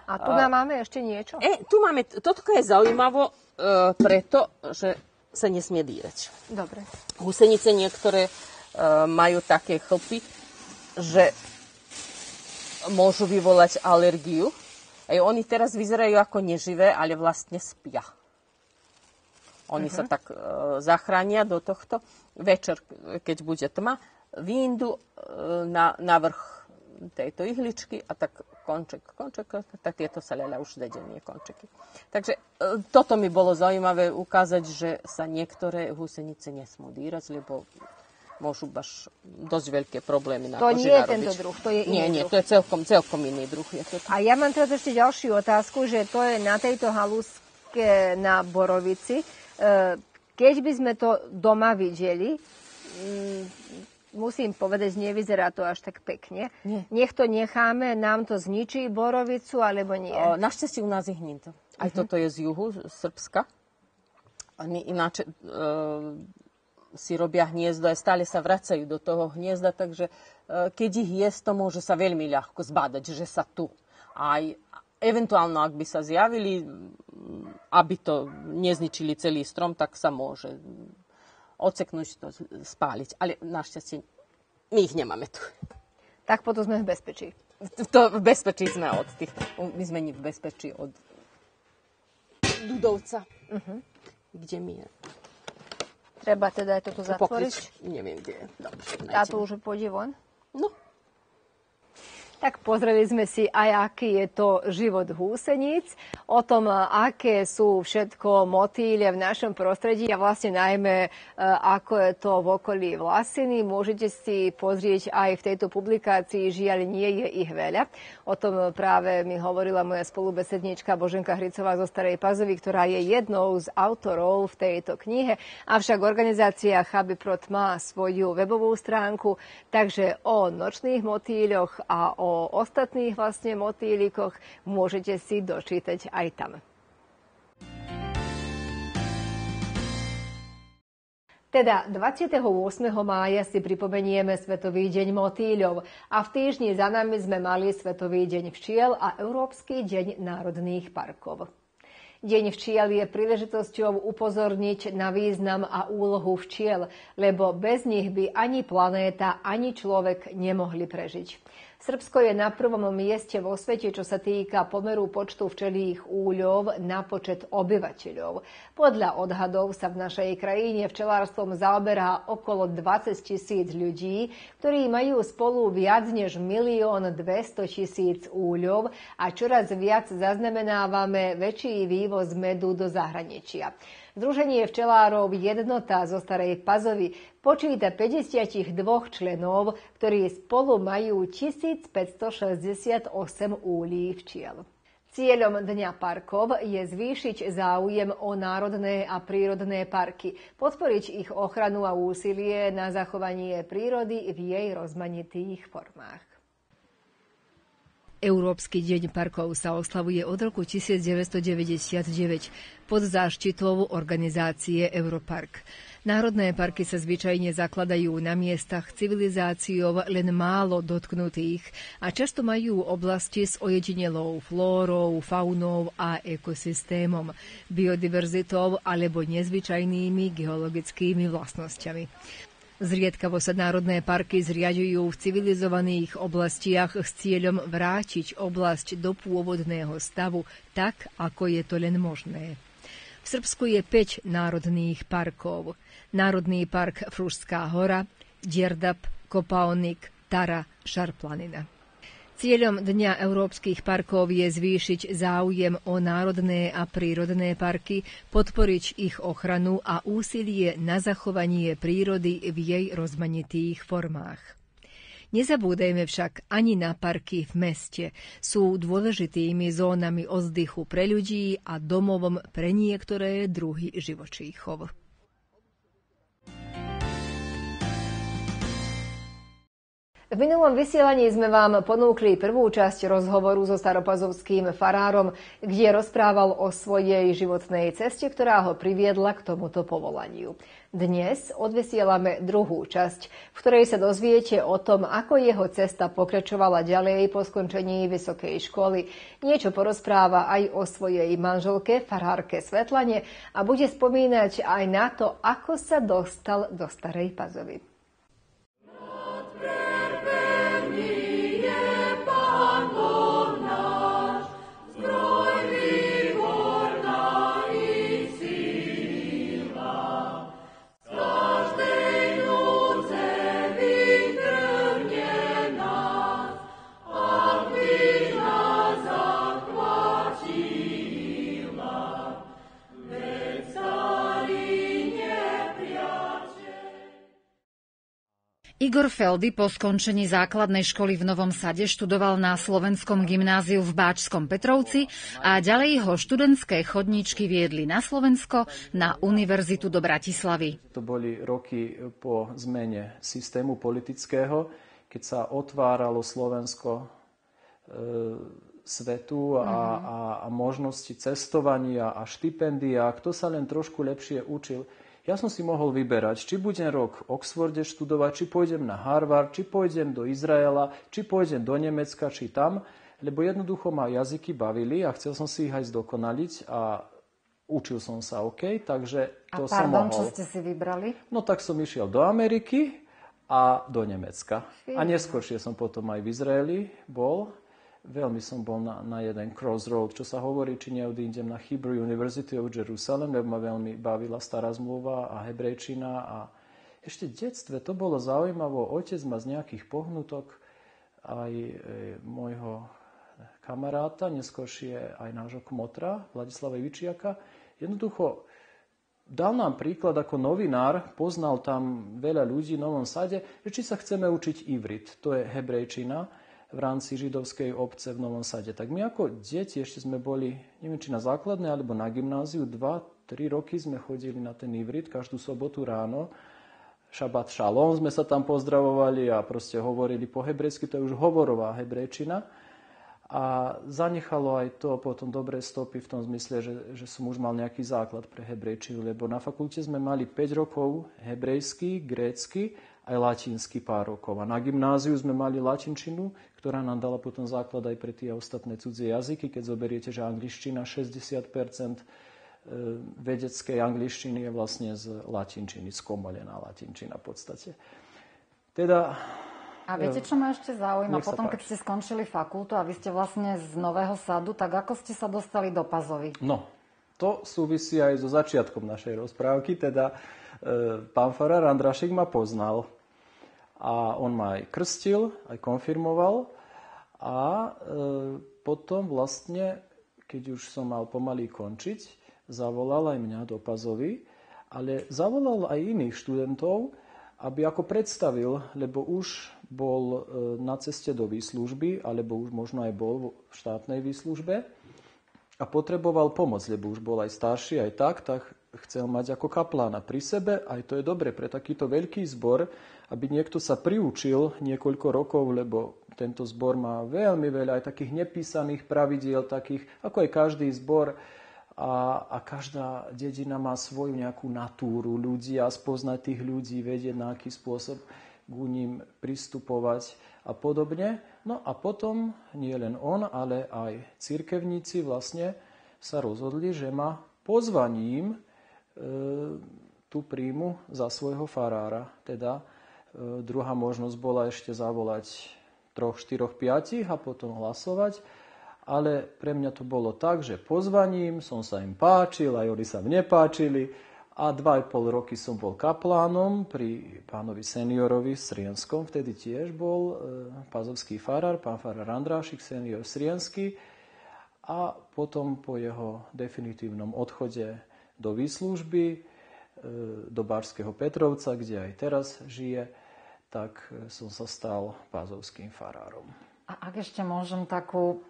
A tu uh, máme ešte niečo? E, tu máme, toto je zaujímavo uh, preto, že sa nesmie dírať. Dobre. Husenice niektoré uh, majú také chlpy, že môžu vyvolať alergiu. Ej, oni teraz vyzerajú ako neživé, ale vlastne spia. Oni uh-huh. sa mhm. tak e, zachránia do tohto. Večer, keď bude tma, výjdu e, na, na vrch tejto ihličky a tak konček, konček, tak tieto sa lela už dedenie končeky. Takže e, toto mi bolo zaujímavé ukázať, že sa niektoré husenice nesmú dýrať, lebo môžu baš dosť veľké problémy na to, To nie je tento druh, to je iný Nie, nie, druh. to je celkom, celkom iný druh. Je to... A ja mám teraz ešte ďalšiu otázku, že to je na tejto halúske na Borovici. E, keď by sme to doma videli, mm, musím povedať, nevyzerá to až tak pekne. Nie. Nech to necháme, nám to zničí borovicu, alebo nie? našťastie u nás ich hníto. Aj uh-huh. toto je z juhu, z Srbska. Ináč, e, si robia hniezdo a stále sa vracajú do toho hniezda, takže e, keď ich je, to môže sa veľmi ľahko zbadať, že sa tu. Aj eventuálno, ak by sa zjavili, aby to nezničili celý strom, tak sa môže oceknúť, to spáliť. Ale našťastie my ich nemáme tu. Tak potom sme v bezpečí. To v bezpečí sme od tých, my sme v bezpečí od Dudovca. Uh-huh. Mhm. Kde mi je? Treba teda aj toto zatvoriť. Pokryť, neviem kde. Dobre, Táto už pôjde von? No, tak pozreli sme si aj, aký je to život húseníc, o tom, aké sú všetko motýle v našom prostredí a vlastne najmä, e, ako je to v okolí Vlasiny. Môžete si pozrieť aj v tejto publikácii, žiaľ nie je ich veľa. O tom práve mi hovorila moja spolubesednička Boženka Hricová zo Starej Pazovy, ktorá je jednou z autorov v tejto knihe. Avšak organizácia Chaby Prot má svoju webovú stránku, takže o nočných motýľoch a o o ostatných vlastne motýlikoch môžete si dočítať aj tam. Teda 28. mája si pripomenieme Svetový deň motýľov a v týždni za nami sme mali Svetový deň včiel a Európsky deň národných parkov. Deň včiel je príležitosťou upozorniť na význam a úlohu včiel, lebo bez nich by ani planéta, ani človek nemohli prežiť. Srbsko je na prvom mieste vo svete, čo sa týka pomeru počtu včelých úľov na počet obyvateľov. Podľa odhadov sa v našej krajine včelárstvom zaoberá okolo 20 tisíc ľudí, ktorí majú spolu viac než milión 200 tisíc úľov a čoraz viac zaznamenávame väčší vývoz medu do zahraničia. Združenie včelárov Jednota zo Starej Pazovy počíta 52 členov, ktorí spolu majú 1568 úlí včiel. Cieľom Dňa parkov je zvýšiť záujem o národné a prírodné parky, podporiť ich ochranu a úsilie na zachovanie prírody v jej rozmanitých formách. Európsky deň parkov sa oslavuje od roku 1999 pod záštitou organizácie Europark. Národné parky sa zvyčajne zakladajú na miestach civilizáciou len málo dotknutých a často majú oblasti s ojedinelou flórou, faunou a ekosystémom, biodiverzitou alebo nezvyčajnými geologickými vlastnosťami. Zriedkavo sa národné parky zriadujú v civilizovaných oblastiach s cieľom vrátiť oblasť do pôvodného stavu tak, ako je to len možné. V Srbsku je 5 národných parkov. Národný park Fružská hora, Djerdap, Kopaonik, Tara, Šarplanina. Cieľom Dňa európskych parkov je zvýšiť záujem o národné a prírodné parky, podporiť ich ochranu a úsilie na zachovanie prírody v jej rozmanitých formách. Nezabúdajme však ani na parky v meste. Sú dôležitými zónami ozdychu pre ľudí a domovom pre niektoré druhy živočíchov. V minulom vysielaní sme vám ponúkli prvú časť rozhovoru so staropazovským farárom, kde rozprával o svojej životnej ceste, ktorá ho priviedla k tomuto povolaniu. Dnes odvysielame druhú časť, v ktorej sa dozviete o tom, ako jeho cesta pokračovala ďalej po skončení vysokej školy. Niečo porozpráva aj o svojej manželke, farárke Svetlane a bude spomínať aj na to, ako sa dostal do Starej Pazovy. Igor Feldy po skončení základnej školy v Novom Sade študoval na Slovenskom gymnáziu v Báčskom Petrovci a ďalej ho študentské chodníčky viedli na Slovensko na Univerzitu do Bratislavy. To boli roky po zmene systému politického, keď sa otváralo Slovensko e, svetu a, mm-hmm. a, mhm. a možnosti cestovania a štipendia. Kto sa len trošku lepšie učil, ja som si mohol vyberať, či budem rok v Oxforde študovať, či pôjdem na Harvard, či pôjdem do Izraela, či pôjdem do Nemecka, či tam, lebo jednoducho ma jazyky bavili a chcel som si ich aj zdokonaliť a učil som sa OK, takže to a pardon, som mohol. čo ste si vybrali? No tak som išiel do Ameriky a do Nemecka. Fíj. A neskôršie som potom aj v Izraeli bol veľmi som bol na, na jeden crossroad, čo sa hovorí, či neodídem na Hebrew University of Jerusalem, lebo ma veľmi bavila stará zmluva a hebrejčina a ešte v detstve to bolo zaujímavé. otec ma z nejakých pohnutok aj e, môjho kamaráta, neskôršie aj nášho kmotra, Vladislava Vičiaka, jednoducho dal nám príklad ako novinár, poznal tam veľa ľudí v Novom Sade, že či sa chceme učiť ivrit, to je hebrejčina, v rámci židovskej obce v Novom Sade. Tak my ako deti ešte sme boli, neviem či na základné alebo na gymnáziu, 2-3 roky sme chodili na ten ivrit každú sobotu ráno. Šabat šalom sme sa tam pozdravovali a proste hovorili po hebrejsky, to je už hovorová hebrejčina. A zanechalo aj to potom dobré stopy v tom zmysle, že, že som už mal nejaký základ pre hebrejčinu, lebo na fakulte sme mali 5 rokov hebrejsky, grécky aj latinský pár rokov. A na gymnáziu sme mali latinčinu, ktorá nám dala potom základ aj pre tie ostatné cudzie jazyky. Keď zoberiete, že angličtina 60 e, vedeckej angličtiny je vlastne z latinčiny, skomolená latinčina v podstate. Teda a viete, e, čo ma ešte zaujíma? Potom, páči. keď ste skončili fakultu a vy ste vlastne z Nového sadu, tak ako ste sa dostali do Pazovy? No, to súvisí aj so začiatkom našej rozprávky. Teda e, pán Farar Andrašik ma poznal a on ma aj krstil, aj konfirmoval. A e, potom vlastne, keď už som mal pomaly končiť, zavolal aj mňa do Pazovy, ale zavolal aj iných študentov, aby ako predstavil, lebo už bol e, na ceste do výslužby, alebo už možno aj bol v štátnej výslužbe a potreboval pomoc, lebo už bol aj starší, aj tak, tak chcel mať ako kaplána pri sebe, aj to je dobre pre takýto veľký zbor, aby niekto sa priučil niekoľko rokov, lebo tento zbor má veľmi veľa aj takých nepísaných pravidiel, takých ako aj každý zbor a, a každá dedina má svoju nejakú natúru ľudí a spoznať tých ľudí, vedieť na aký spôsob k ním pristupovať a podobne. No a potom nie len on, ale aj cirkevníci vlastne sa rozhodli, že ma pozvaním E, tú príjmu za svojho farára. Teda e, druhá možnosť bola ešte zavolať troch, štyroch, piatich a potom hlasovať. Ale pre mňa to bolo tak, že pozvaním som sa im páčil, aj oni sa mne páčili. A dva a pol roky som bol kaplánom pri pánovi seniorovi v Srienskom. Vtedy tiež bol e, pazovský farár, pán farár Andrášik, senior Sriensky. A potom po jeho definitívnom odchode do výslužby e, do Bárskeho Petrovca, kde aj teraz žije, tak e, som sa stal pázovským farárom. A ak ešte môžem takú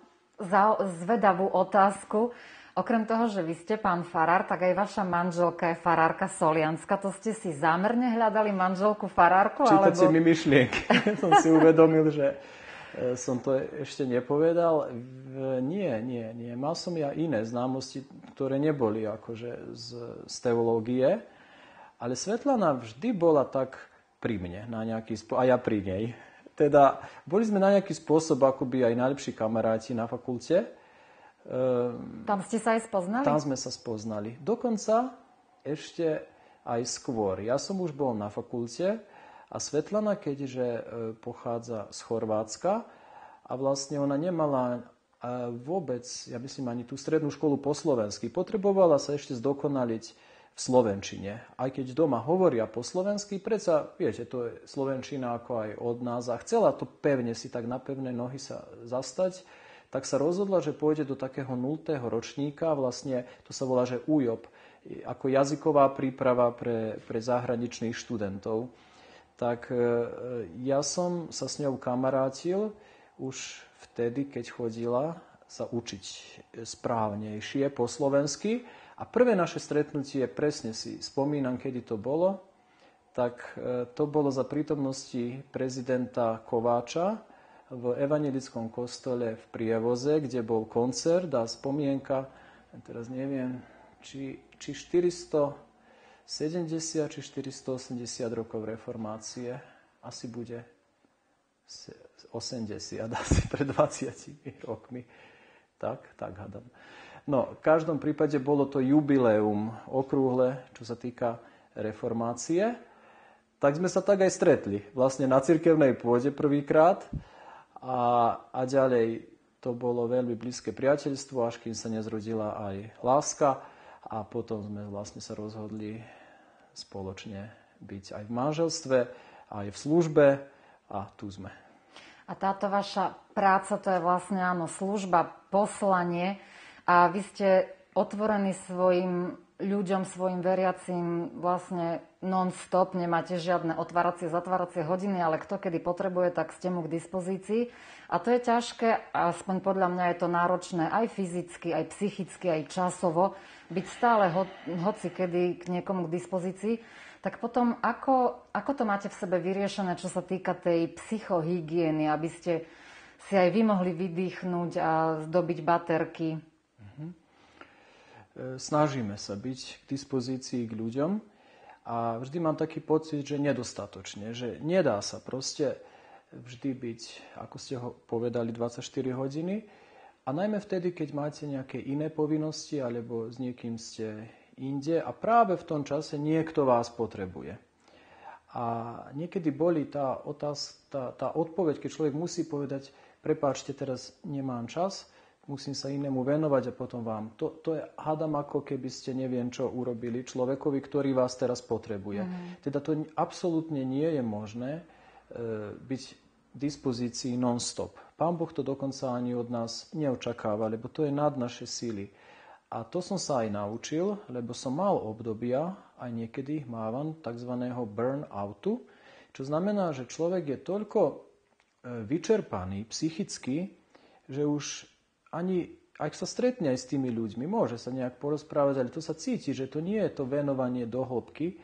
zvedavú otázku, Okrem toho, že vy ste pán farár, tak aj vaša manželka je farárka Solianska. To ste si zámerne hľadali manželku farárku? Čítate alebo... mi myšlienky. [laughs] som si uvedomil, že Eh, som to ešte nepovedal. Nie, nie, nie. Mal som ja iné známosti, ktoré neboli akože z, z teológie, ale Svetlana vždy bola tak pri mne na nejaký spo- a ja pri nej. Teda boli sme na nejaký spôsob akoby aj najlepší kamaráti na fakulte. Ehm, tam ste sa aj spoznali? Tam sme sa spoznali. Dokonca ešte aj skôr. Ja som už bol na fakulte, a Svetlana, keďže e, pochádza z Chorvátska a vlastne ona nemala e, vôbec, ja myslím, ani tú strednú školu po slovensky, potrebovala sa ešte zdokonaliť v Slovenčine. Aj keď doma hovoria po slovensky, predsa, viete, to je Slovenčina ako aj od nás a chcela to pevne si tak na pevné nohy sa zastať, tak sa rozhodla, že pôjde do takého nultého ročníka, vlastne to sa volá, že UJOP, ako jazyková príprava pre, pre zahraničných študentov tak e, e, ja som sa s ňou kamarátil už vtedy, keď chodila sa učiť správnejšie po slovensky. A prvé naše stretnutie, presne si spomínam, kedy to bolo, tak e, to bolo za prítomnosti prezidenta Kováča v evangelickom kostole v Prievoze, kde bol koncert a spomienka, teraz neviem, či, či 400 70 či 480 rokov reformácie asi bude 80, [laughs] asi pred 20 rokmi. Tak, tak hadám. No, v každom prípade bolo to jubileum okrúhle, čo sa týka reformácie. Tak sme sa tak aj stretli, vlastne na cirkevnej pôde prvýkrát. A, a ďalej to bolo veľmi blízke priateľstvo, až kým sa nezrodila aj láska. A potom sme vlastne sa rozhodli spoločne byť aj v manželstve, aj v službe a tu sme. A táto vaša práca to je vlastne áno, služba, poslanie a vy ste otvorení svojim ľuďom, svojim veriacim vlastne non-stop, nemáte žiadne otváracie, zatváracie hodiny, ale kto kedy potrebuje, tak ste mu k dispozícii. A to je ťažké, aspoň podľa mňa je to náročné aj fyzicky, aj psychicky, aj časovo, byť stále ho, hoci kedy k niekomu k dispozícii, tak potom ako, ako to máte v sebe vyriešené, čo sa týka tej psychohygieny, aby ste si aj vy mohli vydýchnuť a zdobiť baterky? Mhm. E, snažíme sa byť k dispozícii k ľuďom a vždy mám taký pocit, že nedostatočne, že nedá sa proste vždy byť, ako ste ho povedali, 24 hodiny a najmä vtedy, keď máte nejaké iné povinnosti alebo s niekým ste inde a práve v tom čase niekto vás potrebuje. A niekedy boli tá, otázka, tá, tá odpoveď, keď človek musí povedať, prepáčte, teraz nemám čas, musím sa inému venovať a potom vám. To, to je, hádam, ako keby ste neviem čo urobili človekovi, ktorý vás teraz potrebuje. Mm. Teda to absolútne nie je možné e, byť v dispozícii non-stop. Pán Boh to dokonca ani od nás neočakáva, lebo to je nad naše síly. A to som sa aj naučil, lebo som mal obdobia aj niekedy mávam tzv. burnoutu, čo znamená, že človek je toľko e, vyčerpaný psychicky, že už ani, ak sa stretne aj s tými ľuďmi, môže sa nejak porozprávať, ale to sa cíti, že to nie je to venovanie do hĺbky. E,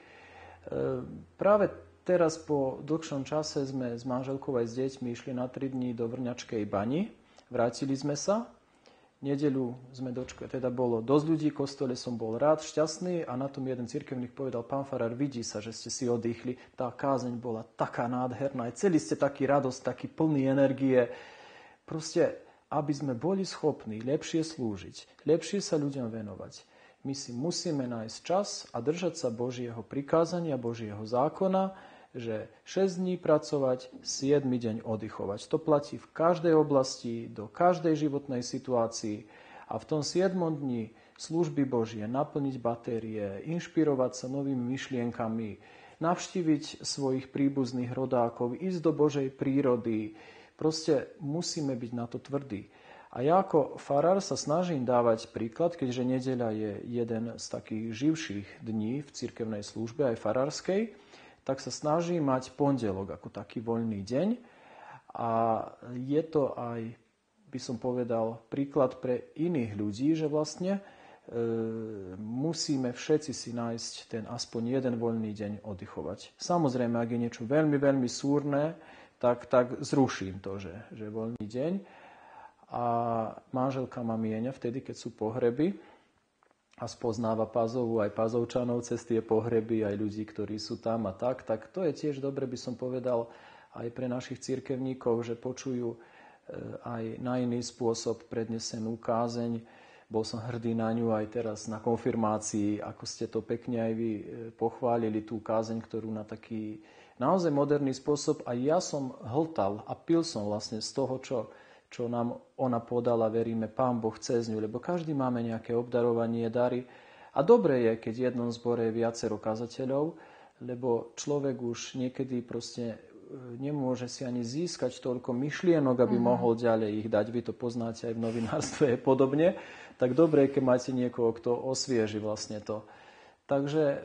práve Teraz po dlhšom čase sme s manželkou aj s deťmi išli na 3 dní do Vrňačkej bani. Vrátili sme sa. Nedeľu sme dočkali, teda bolo dosť ľudí, kostole som bol rád, šťastný a na tom jeden cirkevník povedal, pán Farar, vidí sa, že ste si oddychli. Tá kázeň bola taká nádherná, aj celý ste taký radosť, taký plný energie. Proste, aby sme boli schopní lepšie slúžiť, lepšie sa ľuďom venovať, my si musíme nájsť čas a držať sa Božieho prikázania, Božieho zákona, že 6 dní pracovať, 7 deň oddychovať. To platí v každej oblasti, do každej životnej situácii. A v tom 7 dni služby Božie, naplniť batérie, inšpirovať sa novými myšlienkami, navštíviť svojich príbuzných rodákov, ísť do Božej prírody. Proste musíme byť na to tvrdí. A ja ako farár sa snažím dávať príklad, keďže nedeľa je jeden z takých živších dní v cirkevnej službe, aj farárskej, tak sa snaží mať pondelok ako taký voľný deň. A je to aj, by som povedal, príklad pre iných ľudí, že vlastne e, musíme všetci si nájsť ten aspoň jeden voľný deň oddychovať. Samozrejme, ak je niečo veľmi, veľmi súrne, tak, tak zruším to, že, že voľný deň. A manželka ma mienia vtedy, keď sú pohreby, a spoznáva Pazovu aj Pazovčanov cez tie pohreby, aj ľudí, ktorí sú tam a tak, tak to je tiež dobre, by som povedal, aj pre našich církevníkov, že počujú e, aj na iný spôsob prednesenú kázeň. Bol som hrdý na ňu aj teraz na konfirmácii, ako ste to pekne aj vy e, pochválili, tú kázeň, ktorú na taký naozaj moderný spôsob. A ja som hltal a pil som vlastne z toho, čo čo nám ona podala, veríme, Pán Boh cez ňu, lebo každý máme nejaké obdarovanie, dary. A dobre je, keď v jednom zbore je viacero kazateľov, lebo človek už niekedy proste e, nemôže si ani získať toľko myšlienok, aby mm-hmm. mohol ďalej ich dať. Vy to poznáte aj v novinárstve a [laughs] podobne. Tak dobre je, keď máte niekoho, kto osvieži vlastne to. Takže e,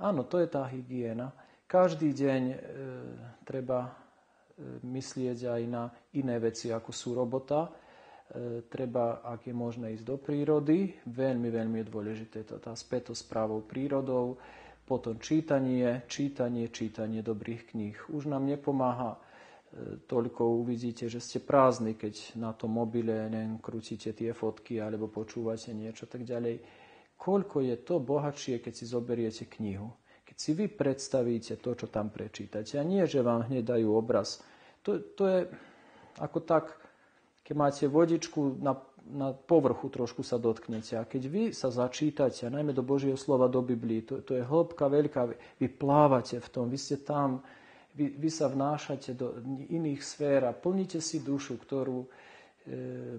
áno, to je tá hygiena. Každý deň e, treba myslieť aj na iné veci, ako sú robota. E, treba, ak je možné, ísť do prírody. Veľmi, veľmi je dôležité tá, tá spätosť s právou prírodou. Potom čítanie, čítanie, čítanie dobrých kníh. Už nám nepomáha e, toľko uvidíte, že ste prázdni, keď na tom mobile len krútite tie fotky alebo počúvate niečo tak ďalej. Koľko je to bohatšie, keď si zoberiete knihu? Keď si vy predstavíte to, čo tam prečítate a nie, že vám hneď dajú obraz to, to je ako tak, keď máte vodičku na, na povrchu trošku sa dotknete. A keď vy sa začítate, najmä do Božieho slova, do Biblii, to, to je hĺbka veľká, vy, vy plávate v tom, vy ste tam, vy, vy sa vnášate do iných sfér a plníte si dušu, ktorú e,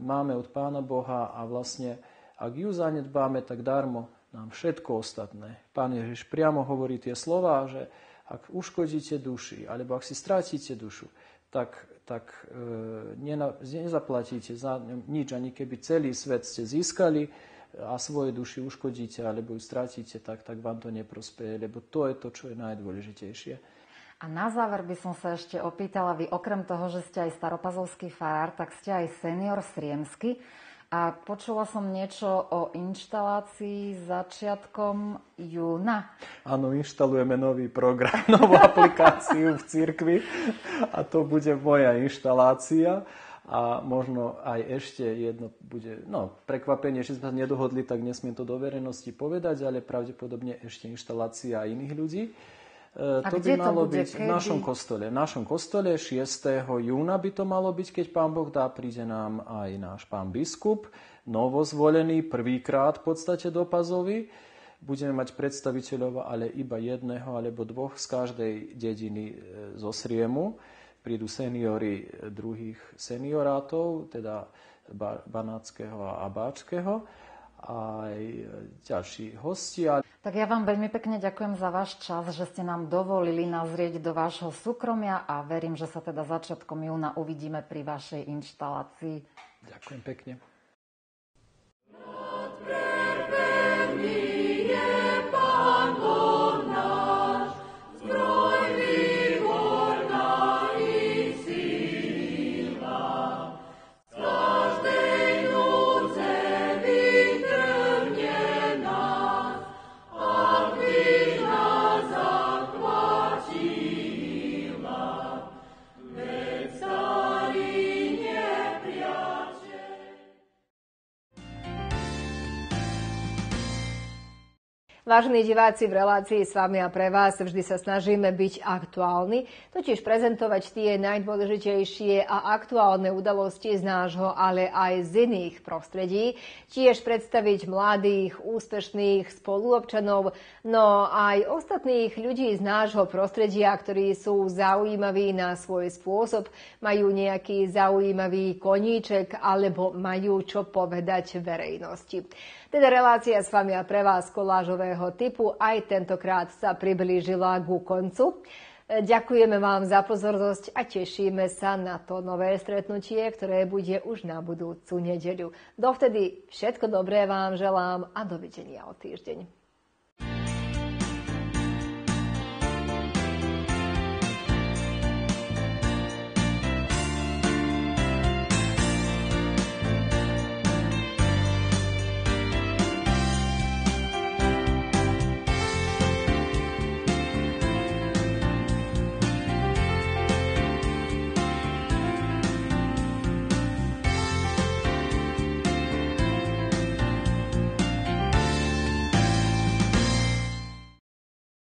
máme od Pána Boha a vlastne, ak ju zanedbáme, tak darmo nám všetko ostatné. Pán Ježiš priamo hovorí tie slova, že ak uškodíte duši, alebo ak si stratíte dušu, tak, tak e, nezaplatíte za nič, ani keby celý svet ste získali e, a svoje duši uškodíte alebo ju stratíte, tak, tak vám to neprospeje, lebo to je to, čo je najdôležitejšie. A na záver by som sa ešte opýtala, vy okrem toho, že ste aj staropazovský farár, tak ste aj senior sriemsky a počula som niečo o inštalácii začiatkom júna. Áno, inštalujeme nový program, [laughs] novú aplikáciu v cirkvi a to bude moja inštalácia a možno aj ešte jedno bude, no prekvapenie, že sme sa nedohodli, tak nesmiem to do verejnosti povedať, ale pravdepodobne ešte inštalácia iných ľudí. E, to by to malo bude, byť kedy? v našom kostole. V našom kostole 6. júna by to malo byť, keď pán Boh dá, príde nám aj náš pán biskup, novozvolený, prvýkrát v podstate do Pazovy. Budeme mať predstaviteľov ale iba jedného alebo dvoch z každej dediny e, zo Sriemu. Prídu seniory druhých seniorátov, teda banáckého a abáčkého aj e, ďalší hostia. Tak ja vám veľmi pekne ďakujem za váš čas, že ste nám dovolili nazrieť do vášho súkromia a verím, že sa teda začiatkom júna uvidíme pri vašej inštalácii. Ďakujem pekne. Vážení diváci, v relácii s vami a pre vás vždy sa snažíme byť aktuálni, totiž prezentovať tie najdôležitejšie a aktuálne udalosti z nášho, ale aj z iných prostredí. Tiež predstaviť mladých, úspešných spoluobčanov, no aj ostatných ľudí z nášho prostredia, ktorí sú zaujímaví na svoj spôsob, majú nejaký zaujímavý koníček alebo majú čo povedať verejnosti. Teda relácia s vami a pre vás kolážového typu aj tentokrát sa priblížila ku koncu. Ďakujeme vám za pozornosť a tešíme sa na to nové stretnutie, ktoré bude už na budúcu nedeľu. Dovtedy všetko dobré vám želám a dovidenia o týždeň.